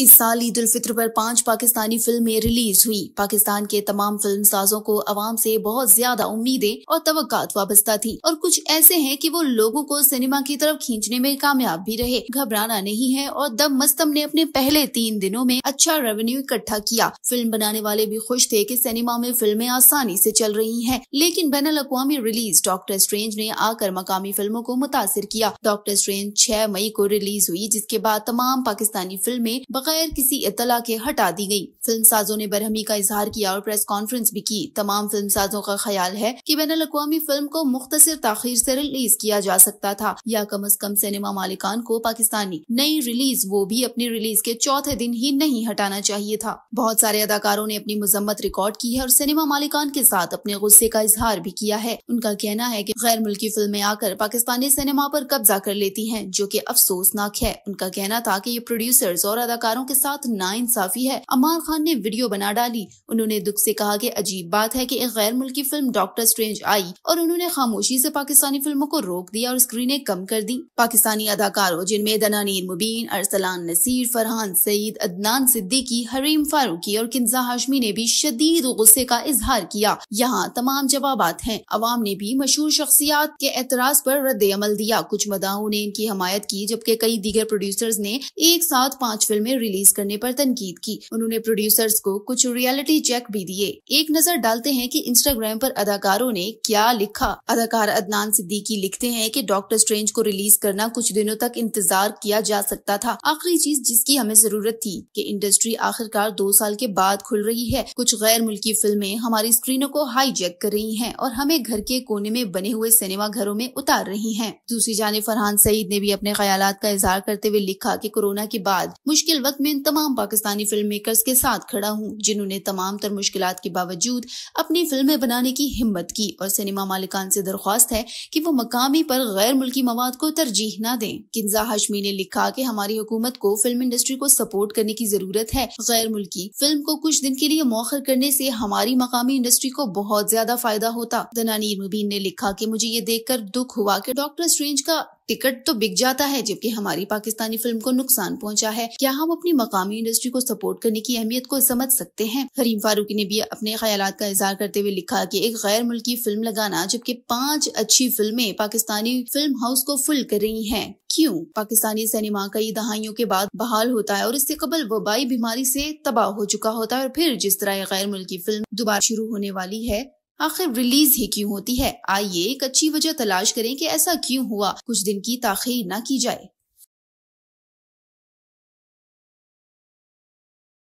इस साल ईद उल फित्र पर पांच पाकिस्तानी फिल्में रिलीज हुई पाकिस्तान के तमाम फिल्म साजों को आवाम से बहुत ज्यादा उम्मीदें और तवक्कात वाबस्ता थी और कुछ ऐसे हैं कि वो लोगों को सिनेमा की तरफ खींचने में कामयाब भी रहे घबराना नहीं है और दम मस्तम ने अपने पहले तीन दिनों में अच्छा रेवेन्यू इकट्ठा किया फिल्म बनाने वाले भी खुश थे की सिनेमा में फिल्में आसानी ऐसी चल रही है लेकिन बैन अवी रिलीज डॉक्टर स्ट्रेंज ने आकर मकामी फिल्मों को मुतासर किया डॉक्टर स्ट्रेंज छह मई को रिलीज हुई जिसके बाद तमाम पाकिस्तानी फिल्में बगैर किसी इतला के हटा दी गई फिल्म साजों ने बरहमी का इजहार किया और प्रेस कॉन्फ्रेंस भी की तमाम फिल्म साजों का ख्याल है की बैन अवी फिल्म को मुख्तर तखिर ऐसी रिलीज किया जा सकता था या कम अज कम सिनेमा मालिकान को पाकिस्तानी नई रिलीज वो भी अपनी रिलीज के चौथे दिन ही नहीं हटाना चाहिए था बहुत सारे अदाकारों ने अपनी मजम्मत रिकॉर्ड की है और सिनेमा मालिकान के साथ अपने गुस्से का इजहार भी किया है उनका कहना है की गैर मुल्की फिल्में आकर पाकिस्तानी सिनेमा आरोप कब्जा कर लेती है जो की अफसोसनाक है उनका कहना था की ये प्रोड्यूसर्स और अदाकार रिश्तेदारों के साथ नाइंसाफी है अमान खान ने वीडियो बना डाली उन्होंने दुख से कहा कि अजीब बात है कि एक गैर मुल्की फिल्म डॉक्टर स्ट्रेंज आई और उन्होंने खामोशी से पाकिस्तानी फिल्मों को रोक दिया और स्क्रीनें कम कर दी पाकिस्तानी अदाकारों जिनमें दनानीर मुबीन अरसलान नसीर फरहान सईद अदनान सिद्दीकी हरीम फारूकी और किन्जा हाशमी ने भी शदीद गुस्से का इजहार किया यहाँ तमाम जवाब है अवाम ने भी मशहूर शख्सियात के एतराज पर रद्द अमल दिया कुछ मदाओं ने इनकी हमायत की जबकि कई दीगर प्रोड्यूसर्स ने एक साथ पाँच फिल्में रिलीज करने पर तनकीद की उन्होंने प्रोड्यूसर्स को कुछ रियलिटी चेक भी दिए एक नजर डालते हैं कि इंस्टाग्राम पर अदाकारों ने क्या लिखा अदाकार अदनान सिद्दीकी लिखते हैं कि डॉक्टर स्ट्रेंज को रिलीज करना कुछ दिनों तक इंतजार किया जा सकता था आखिरी चीज जिसकी हमें जरूरत थी कि इंडस्ट्री आखिरकार दो साल के बाद खुल रही है कुछ गैर मुल्की फिल्में हमारी स्क्रीनों को हाईजैक कर रही है और हमें घर के कोने में बने हुए सिनेमा घरों में उतार रही है दूसरी जाने फरहान सईद ने भी अपने ख्याल का इजहार करते हुए लिखा की कोरोना के बाद मुश्किल वक्त साथ में इन तमाम पाकिस्तानी फिल्म मेकर्स के साथ खड़ा हूँ जिन्होंने तमाम तर मुश्किल के बावजूद अपनी फिल्में बनाने की हिम्मत की और सिनेमा मालिकान से दरख्वास्त है कि वो मकामी पर गैर मुल्की मवाद को तरजीह न दें किन्जा हाशमी ने लिखा कि हमारी हुकूमत को फिल्म इंडस्ट्री को सपोर्ट करने की जरूरत है गैर मुल्की फिल्म को कुछ दिन के लिए मौखर करने से हमारी मकामी इंडस्ट्री को बहुत ज्यादा फायदा होता दनानीर मुबीन ने लिखा कि मुझे ये देखकर दुख हुआ कि डॉक्टर स्ट्रेंज का टिकट तो बिक जाता है जबकि हमारी पाकिस्तानी फिल्म को नुकसान पहुंचा है क्या हम अपनी अपनी मकामी इंडस्ट्री को सपोर्ट करने की अहमियत को समझ सकते हैं हरीम फारूकी ने भी अपने ख्याल का इजहार करते हुए लिखा की एक गैर मुल्की फिल्म लगाना जबकि पाँच अच्छी फिल्में पाकिस्तानी फिल्म हाउस को फुल कर रही है क्यूँ पाकिस्तानी सिनेमा कई दहाइयों के बाद बहाल होता है और इससे कबल वबाई बीमारी से तबाह हो चुका होता है और फिर जिस तरह गैर मुल्की फिल्म दोबारा शुरू होने वाली है आखिर रिलीज ही क्यों होती है आइए एक अच्छी वजह तलाश करें कि ऐसा क्यों हुआ कुछ दिन की ताखिर न की जाए